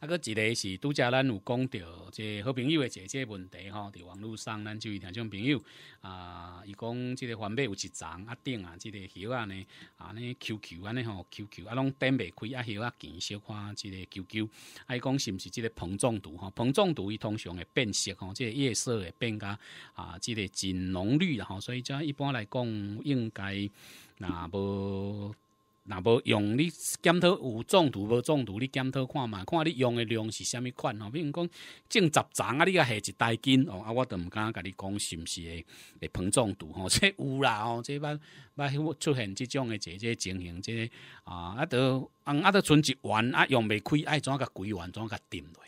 啊，个一个是拄则咱有讲到，即好朋友诶，一姐问题吼，伫网络上咱就是听种朋友啊，伊讲即个环尾有一丛啊顶啊，即个叶啊呢啊呢 QQ 安尼吼 QQ 啊，拢点袂开啊，叶啊见小看即个 QQ，伊讲是毋是即个膨胀毒吼？膨胀毒伊通常会变色吼，即个夜色会变甲啊，即个真浓绿吼，所以即一般来讲应该若无。那无用你检讨有中毒无中毒，你检讨看嘛，看你用的量是虾米款哦。比如讲种十丛啊，你个下一大斤哦，啊，我都毋敢甲你讲是毋是会会膨胀毒哦，这有啦哦，这般般出现这种的这这情形，这啊啊都啊都存一晚啊用袂开，爱怎甲规玩怎甲沉落。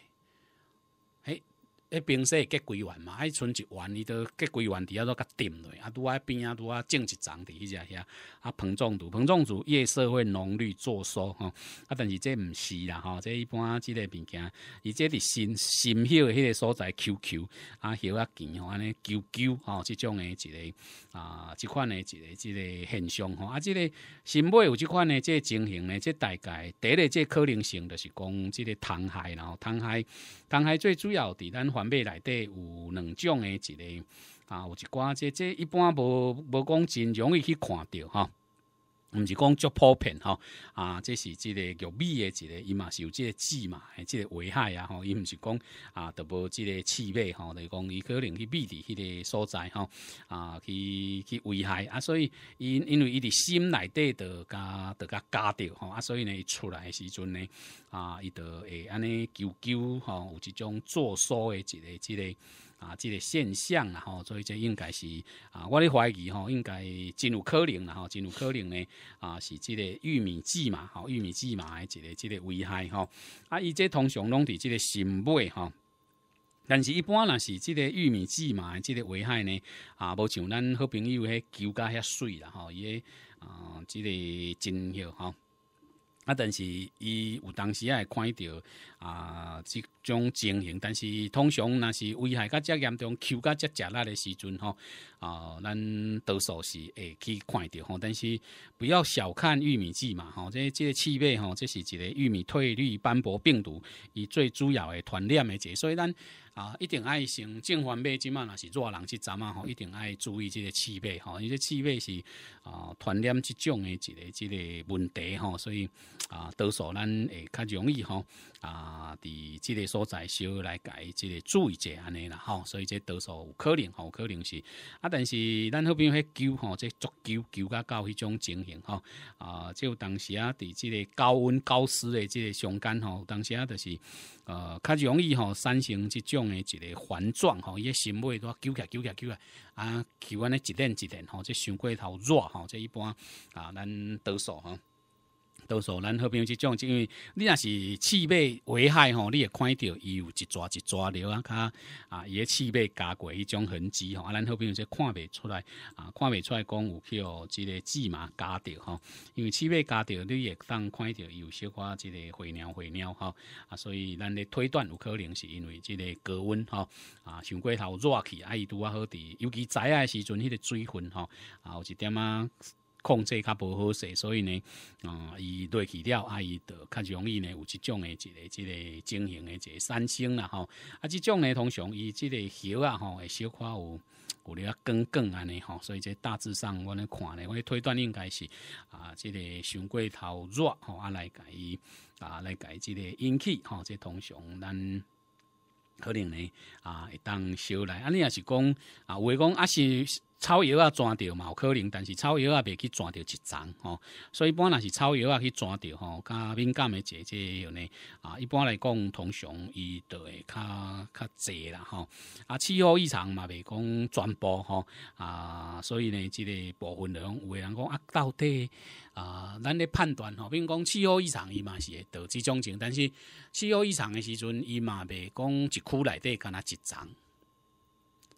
一冰地结几元嘛？迄春一元伊都结几元底下都甲沉落。啊，拄啊边啊，拄啊种一丛，伫迄只遐啊，膨胀土、膨胀土，夜社会浓绿作数吼。啊，但是这唔是啦吼，这一般即个物件。伊这伫新新翕迄个所在，QQ 啊，翕啊景吼尼 q q 吼，即种诶一个啊，即款呢一个之个现象吼。啊，即个新买有即款即个情形呢，即大概第一个即可能性就是讲，即个塘海然后塘海塘海最主要伫咱买来得有两种诶，一个啊，有一寡即即一般无无讲真容易去看到哈。唔是讲足普遍吼，啊，这是即个玉米嘅一个，伊嘛是有即个痣嘛，即个危害啊，吼，伊唔是讲啊，都无即个气味吼，就讲伊可能去味伫迄个所在吼，啊，去去危害啊，所以因因为伊哋心内底都加都加加掉吼，啊，所以呢，出来时阵呢，啊，伊就会安尼纠纠吼，有一种作数嘅一个即个。啊，这个现象啊，吼，所以这应该是啊，我咧怀疑吼，应该真有可能啦吼，真有可能呢啊，是即个玉米剂嘛，好玉米剂嘛，一个即个危害吼，啊，伊这通常拢伫即个新买吼，但是一般若是即个玉米剂嘛，即个危害呢啊，无像咱好朋友迄球甲遐水啦吼，伊诶啊，这个真好吼。啊，但是伊有当时也看到啊，即种情形，但是通常若是危害较遮严重、Q 较遮食辣的时阵吼，啊，咱多数是会去看到吼，但是不要小看玉米剂嘛，吼，这这气味吼，这是一个玉米褪绿斑驳病毒，伊最主要的传染的者，所以咱。啊，一定爱先正反背，即满若是热人即站啊！吼，一定爱注意即个气味，吼，因为气味是啊，传染即种的，一个、一个问题，吼，所以啊，多数咱会较容易，吼啊，伫即个所在小来改，即个注意者安尼啦，吼，所以这多数有可能，吼，可能是啊，但是咱好比迄球，吼，这足球球甲到迄种情形，吼啊，就当时啊，伫即个高温高湿的即个相间，吼，当时啊，就是呃，较容易吼产生即种。一个环状吼，伊个心脉都揪起揪起揪起，啊，喜安尼一点一点吼，这血过头弱吼，这一般啊，咱得手吼。多数咱好朋友即种，因为你若是刺尾危害吼，你会看到有一抓一抓了啊，较啊，伊个刺尾加过迄种痕迹吼，啊，咱好朋友即看未出来啊，看未出来讲有叫即个芝麻加着吼，因为刺尾加着，你会当看到有小可即个灰尿灰尿吼，啊，所以咱咧推断有可能是因为即个高温吼，啊，上过头热去，啊伊拄啊好伫，尤其仔爱时阵迄个水分吼，啊，有一点啊。控制较无好势，所以呢，啊，伊对起了，啊，伊就较容易呢，有即种诶一个即个经营一个三星啦吼。啊，即种呢，通常伊即个叶啊，吼，会小可有有咧啊梗梗安尼吼，所以即大致上我咧看咧，我咧推断应该是啊，即个伤过头热吼，啊来伊啊来伊即个引起吼，即通常咱可能呢，啊，会当少来，啊，你也是讲啊，诶讲啊是。草药啊，抓到嘛有可能，但是草药啊，袂去抓到一涨吼，所以一般若是草药啊去抓到吼，加敏感的姐姐有呢啊，一般来讲，通常伊都会较较济啦吼啊，气候异常嘛袂讲全部吼啊，所以呢，即个部分人有的人讲啊，到底啊，咱咧判断吼，比如讲气候异常伊嘛是会导致种情，但是气候异常的时阵伊嘛袂讲一区内底敢那一涨。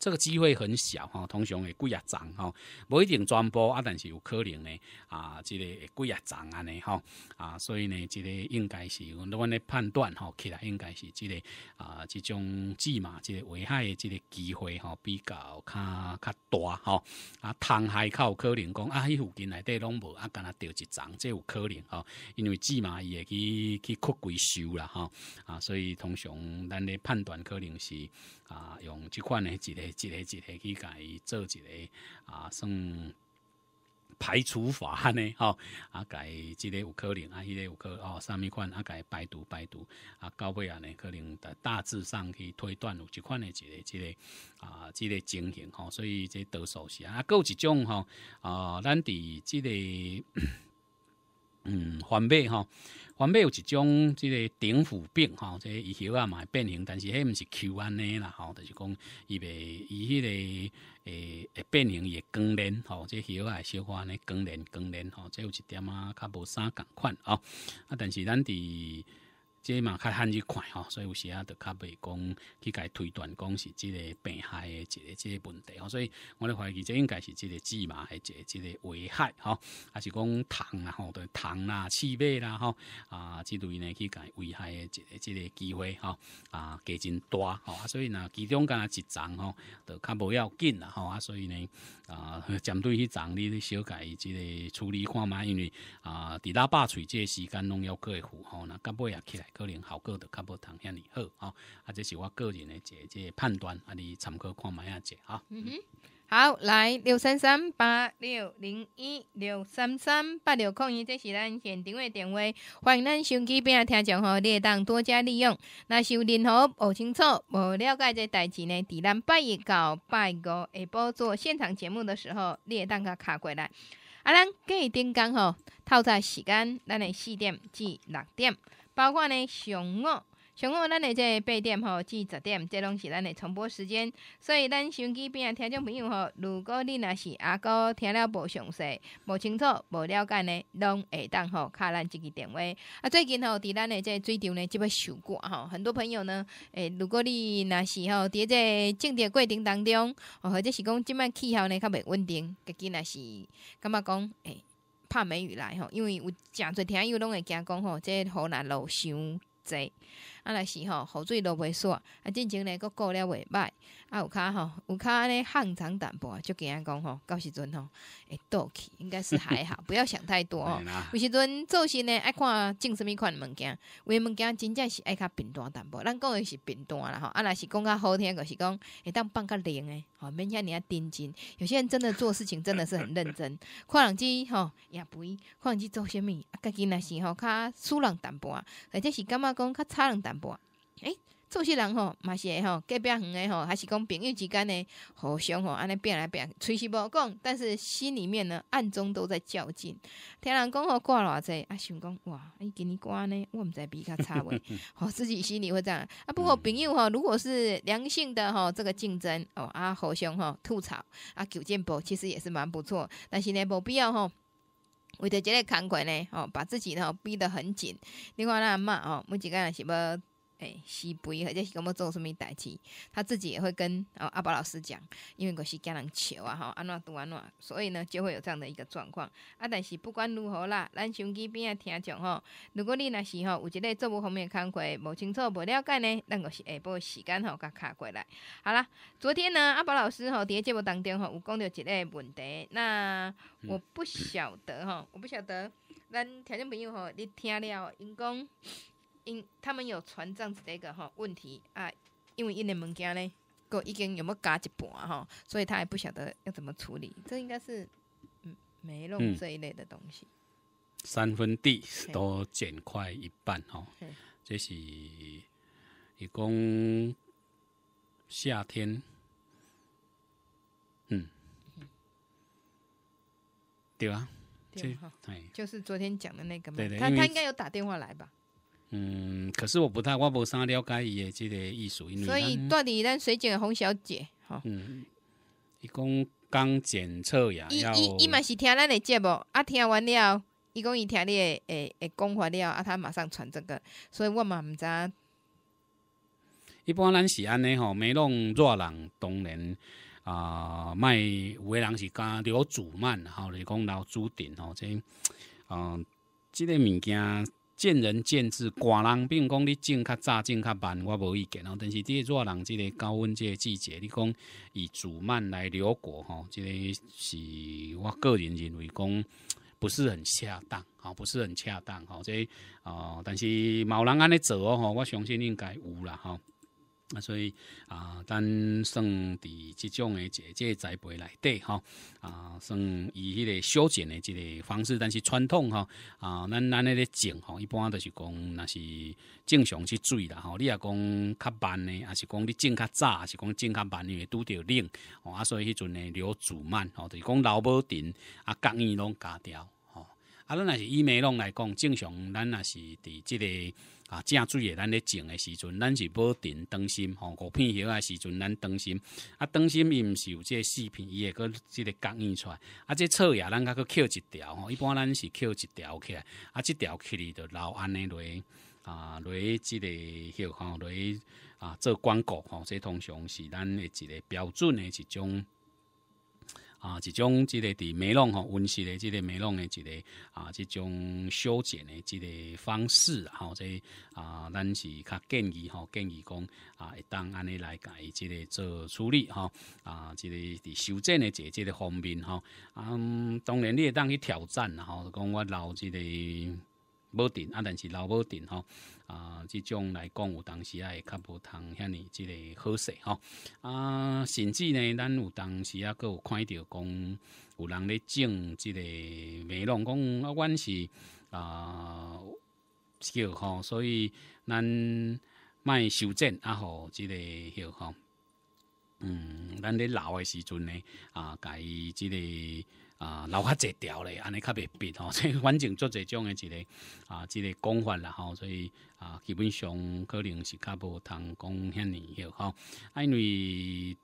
这个机会很小哈，通常会几啊涨哈，不一定全部啊，但是有可能呢啊，这个会几啊涨安尼哈啊，所以呢，这个应该是我们来判断哈，起来应该是这个啊，这种芝麻这个危害的这个机会哈比较较较大哈啊，塘海可能讲啊，伊附近内底拢无啊，干那钓一涨，这有可能哈，因为芝麻也会去去扩归收啦哈啊，所以通常咱的判断可能是啊，用这款呢，这个。一个一个去伊做一个啊，算排除法呢，吼啊，甲伊即个有可能啊，迄个有可哦，什物款啊，甲伊排除排除啊，到尾啊呢，可能大大致上去推断有一款的，一个一个啊，即个情形吼，所以这多数是啊，有一种吼啊，咱伫即个。嗯，翻尾吼，翻尾有一种即个顶骨病吼，即个鱼肉啊会变形，但是迄毋是 Q 安尼啦吼，就是讲伊袂伊迄个诶会变形伊会更连吼，即鱼肉啊小安呢更连更连吼，即有一点啊较无啥共款吼。啊但是咱伫。即嘛，较罕去看吼，所以有时啊，就较袂讲，去甲伊推断讲是即个病害诶一个即个问题吼，所以我咧怀疑即应该是即个字嘛，一个即个危害，吼，还是讲糖吼，嗬，糖啦，气味啦，吼啊，即类呢，去甲伊危害诶一个即个机会，吼啊，加真大，哈，所以呢，其中嗰一针，吼，就较无要紧啦，吼啊，所以呢，啊，针对呢针你修改即个处理，看嘛，因为啊，伫拉巴喙即个时间拢要过户，吼，那咁尾也起来。可能效果的较无通遐尼好吼，啊，这是我个人的一个判断，啊，你参考看卖一下者哈。嗯哼，好，来六三三八六零一六三三八六空一，这是咱现场的电话，欢迎咱手机边啊听众吼，你当多加利用。那有任何不清楚、无了解这代志呢，伫咱拜一到拜五下晡做现场节目的时候，你当甲卡过来。啊，咱今定顶工吼，套早时间咱诶四点至六点。包括呢上午，上午咱的这八点吼至十点，这拢是咱的重播时间。所以咱手机边啊听众朋友吼，如果你若是阿哥听了无详细、无清楚、无了解呢，拢会当吼敲咱这个电话。啊，最近吼伫咱的这水潮呢即要收过吼，很多朋友呢，诶，如果你若是吼伫这种植过程当中，或者是讲即摆气候呢较袂稳定，个囡若是感觉讲诶。怕梅雨来吼，因为有诚侪听友拢会惊讲吼，即个河南路伤济。啊，若是吼，雨水落袂煞，啊，进前呢佫过了袂歹，啊有较吼，有安尼汗长淡薄，就惊讲吼，到时阵吼，会倒去，应该是还好，不要想太多吼。有时阵做事呢爱看种神物款物件，唯物件真正是爱较平淡淡薄，咱讲的是平淡啦吼，啊，若是讲较好听个是讲，会当放较灵诶，吼，免遐尔啊盯真。有些人真的做事情真的是很认真，看人且吼也肥，人且做虾物，啊，家己若是吼较输人淡薄啊，或者是感觉讲较差人淡。诶，做事人吼，嘛是会吼，隔壁远诶吼，还是讲朋友之间嘞互相吼，安尼变来变，吹嘘不无讲，但是心里面呢，暗中都在较劲。听人讲吼，挂偌济啊，想讲哇，伊今年挂呢，我毋知比较差 吼、我自己心里会这样？啊，不过朋友吼，如果是良性的吼，这个竞争哦，啊，互相吼吐槽，啊，求进步，其实也是蛮不错，但是呢，无必要吼。为着这个工作呢，哦，把自己呢逼得很紧。你看咱阿嬷哦，每一个也是要。是肥，或者是讲要做什么代志，他自己也会跟阿宝老师讲，因为我是惊人求啊，吼，安怎读安怎，所以呢就会有这样的一个状况。啊，但是不管如何啦，咱手机边啊听讲吼，如果你若是吼有一个做不方面的工课，无清楚、无了解呢，咱个是下步时间吼，甲卡过来。好啦，昨天呢，阿宝老师吼，伫咧节目当中吼，有讲到一个问题，那我不晓得吼，我不晓得，咱听众朋友吼，你听了，因讲。因他们有传这样子的一个哈问题啊，因为一年物件呢，个已经有冇加一半哈，所以他还不晓得要怎么处理。这应该是嗯没弄这一类的东西。三分地都减快一半哈，这是一共夏天嗯对啊，对，就是昨天讲的那个嘛，他他应该有打电话来吧。嗯，可是我不太，我无啥了解伊的这个艺术，所以到底咱水井的洪小姐？哈，嗯，伊讲刚检测呀，伊伊嘛是听咱的节目，啊，听完了，伊讲伊听的，诶诶，讲话了，啊，他马上传这个，所以我嘛唔知。一般咱是安尼吼，没弄热人当然啊，卖为人是干，留主煮吼、然后你讲老煮顶吼，这，嗯，这个物件。见仁见智，寡人并讲你种较早种较慢，我无意见哦。但是，个热人即个高温即个季节，你讲以主慢来结果吼，即个是我个人认为讲不是很恰当，吼，不是很恰当，哈。这哦，但是有人安尼做哦，吼，我相信应该有啦，哈。啊，所以啊，咱算伫即种的姐姐栽培内底吼，啊，算以迄个修剪的即个方式，但是传统吼，啊，咱咱迄个种吼，一般都是讲若是正常去水啦吼，你若讲较慢的，也是讲你种较早，杂，是讲种较慢，因为拄着冷，吼，啊，所以迄阵的流煮慢，吼，就是讲老母田啊，各样拢加掉。啊，咱若是以美容来讲，正常咱若是伫即个啊，正水诶，咱咧种诶时阵，咱是保定灯芯吼，五片叶啊时阵咱灯芯，啊，灯芯伊毋是有即个视频，伊会阁即个感应出。来，啊，这草叶咱甲去捡一条吼，一般咱是捡一条起。来，啊，即条起里就留安尼落。啊，蕊即个叶吼蕊啊，做广告吼，这通常是咱的一个标准的一种。啊，即种即个伫美容吼，温室的即个美容的即个啊，即种修剪的即个方式，好在啊，咱是较建议吼，建议讲啊，会当安尼来改，即个做处理吼，啊，即个伫修正的即个方面吼，啊，当然你会当去挑战吼，讲我老即个。无定啊，但是老无定吼啊，即种来讲，有当时啊，会较无通遐尼，即个好势吼啊，甚至呢，咱有当时啊，有看着讲有人咧种即个美容讲啊，阮是啊，叫吼，所以咱卖修正啊，吼，即个叫吼，嗯，咱咧老诶时阵呢啊，伊即个。啊，留较侪条咧，安尼较袂变吼，所以反正做侪种诶一个啊，一个讲法啦吼，所以啊，基本上可能是较无通讲遐尼歇吼，啊，因为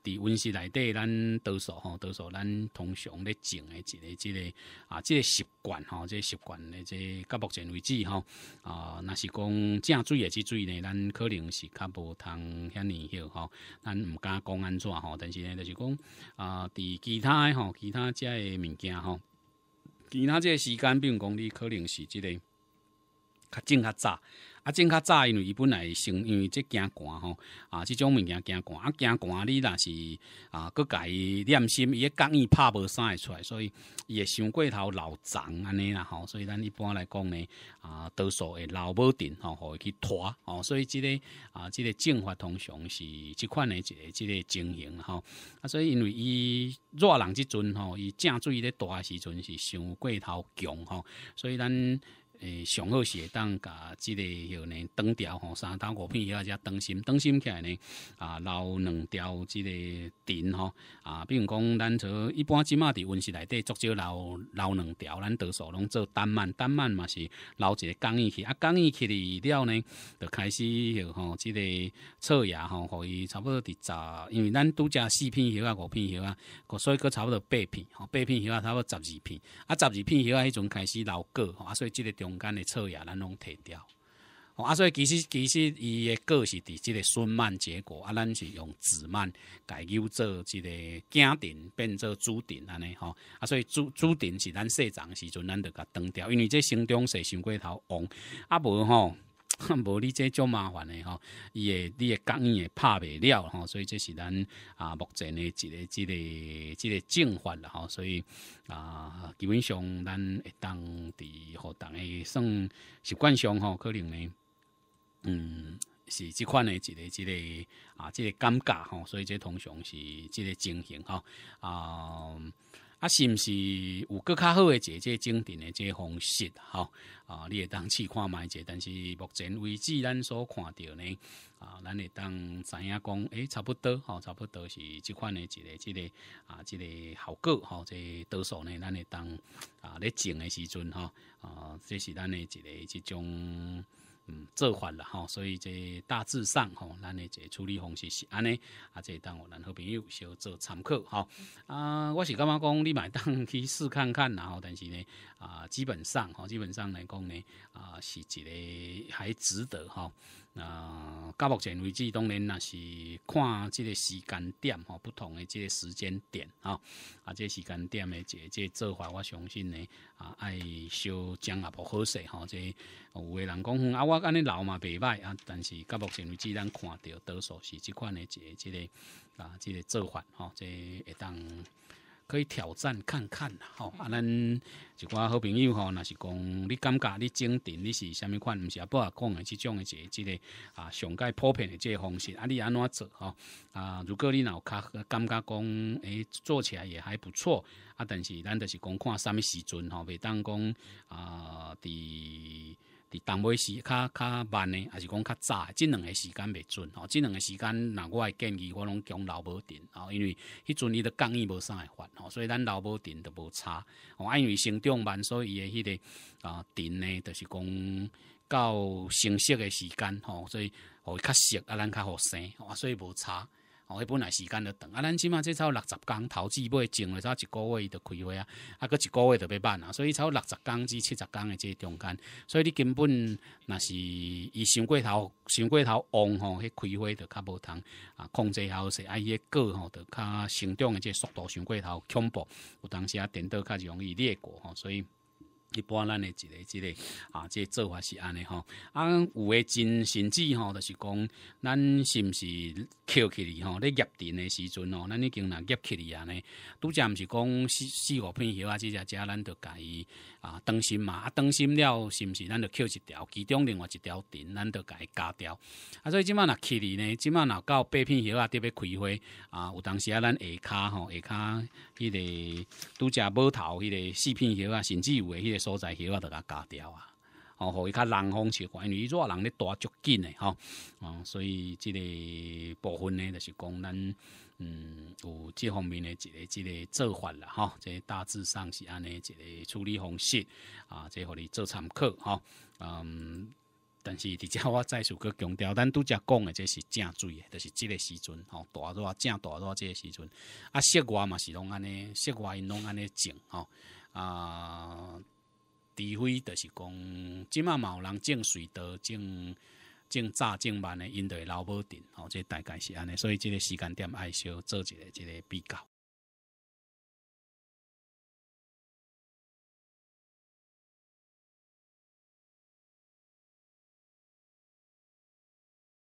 伫温室内底咱多数吼，多数咱通常咧种诶一个、一个啊，即个习惯吼，即个习惯咧，即到目前为止吼啊，若是讲正水诶，即水呢，咱可能是较无通遐尼歇吼，咱毋敢讲安怎吼，但是咧就是讲啊，伫其他吼，其他遮诶物件。然后，其他这些时间、比如公你可能是这个。较种较早，啊种较早，因为伊本来生，因为即惊寒吼，啊即种物件惊寒，啊惊寒你若是啊，甲伊念心伊钢意拍无啥会出，来，所以伊会伤过头留脏安尼啦吼，所以咱一般来讲呢，啊多数会留无点吼，互、伊去拖哦，所以即个啊，即个种法通常是即款的一个即个情形吼，啊所以因为伊热人即阵吼，伊正水咧大时阵是伤过头强吼，所以咱。诶，上好是会当甲即个吼呢，灯条吼三到五片叶啊，加当心，当心起来呢，啊，留两条即个点吼，啊，比如讲咱做一般即马伫温室内底，足少留留两条，咱多数拢做单慢，单慢嘛是留一个刚叶去，啊，刚叶去里了呢，就开始吼吼即个测牙吼，互伊差不多伫十，因为咱都食四片叶啊，五片叶啊，所以个差不多八片吼，八片叶啊，差不多十二片，啊，十二片叶啊，迄阵开始留果，啊，所以即个空间的错页咱拢摕掉，啊，所以其实其实伊的个是伫即个孙曼结果，啊，咱是用子曼改旧做即个镜顶变做珠顶安尼吼，啊，所以珠珠顶是咱社长时阵咱着甲断掉，因为这心中是心过头王，啊无吼。无你这种麻烦的吼，伊的你也刚也拍不了吼，所以这是咱啊目前的一个一个一个症法啦吼，所以啊基本上咱当地和当地算习惯上吼可能呢，嗯是这款的一个一个啊这个尴尬吼，所以这通常是这个情形吼啊。啊，是毋是有搁较好诶，即个整田诶，即个方式，吼？啊，你会当试看卖者，但是目前为止，咱所看到呢，啊，咱会当知影讲，诶，差不多，吼，差不多是即款诶，一个即个啊，即个效果吼。即个多数呢？咱会当啊咧种诶时阵，吼。啊，这是咱诶一个即种。做法了哈，所以这大致上吼，咱的这处理方式是安尼，啊，这当我咱好朋友小做参考吼。啊，我是感觉讲你买当去试看看，然后但是呢，啊，基本上吼，基本上来讲呢，啊，是一个还值得吼。那到目前为止，当然那是看这个时间点哈，不同的这个时间点啊，啊，这个时间点的这这做法，我相信呢啊，爱小江也不合适哈。这有个人讲啊，我安尼老嘛袂歹啊，但是到目前为止，咱看到多数是这款的这这个啊，这个做法哈，这一当。可以挑战看看，吼！啊，咱一寡好朋友吼，若是讲你感觉你整定你是虾物款，毋是啊？不啊，讲的即种的这这个啊，上界普遍的这方式，啊，你安怎做？吼！啊，如果你脑壳感觉讲，诶，做起来也还不错，啊，但是咱就是讲看啥物时阵，吼，袂当讲啊伫。伫当尾时，较较慢呢，还是讲较早？即两个时间袂准吼，即两个时间，若我建议我拢讲老母电吼，因为迄阵伊的降伊无啥会发哦，所以咱老母电都无差哦。因为成长慢，所以伊的迄个啊电呢，就是讲到成熟的时间哦，所以伊较熟啊，咱较好生哦，所以无差。哦，迄本来时间就长，啊，咱起码这超六十公头子尾种了，才一个月就开花啊，啊，佫一个月就要办啊，所以超六十天至七十天的即中间，所以你根本若是伊伤过头，伤过头旺吼，去开花就较无通啊，控制好势，啊，伊个吼就较成长的即速度伤过头恐怖，有当时啊，颠倒较容易裂果吼，所以。一般咱的一个之个啊，这做法是安尼吼。啊，有诶真，甚至吼，就是讲咱是毋是捡起哩吼？咧压电的时阵吼，咱已经若压起哩尼，拄则毋是讲四四五片叶啊，即家家咱着甲伊啊，当心嘛。啊，当心了，是毋是咱着捡一条，其中另外一条电咱着甲伊加掉。啊，所以即卖那起哩呢？即满若到八片叶啊，特别开花啊，有当时啊咱下骹吼，下骹迄个拄则波头迄个四片叶啊，甚至有诶迄个。所在气我得甲加掉啊！哦，和伊较冷风潮，因为热人咧大足紧诶吼，哦，所以即个部分呢，就是讲咱嗯有这方面的一个一个做法啦哦，即大致上是安尼一个处理方式啊，即互你做参考哦，嗯，但是伫遮我再次去强调，咱都则讲的这是正水的，就是即个时阵哦，大热正大热即个时阵啊，室外嘛是拢安尼，室外因拢安尼种哦，啊。除非就是讲，即嘛有人种水稻、种、种早种万的，因得劳保吼、好，这大概是安尼，所以即个时间点爱少做一个即个比较。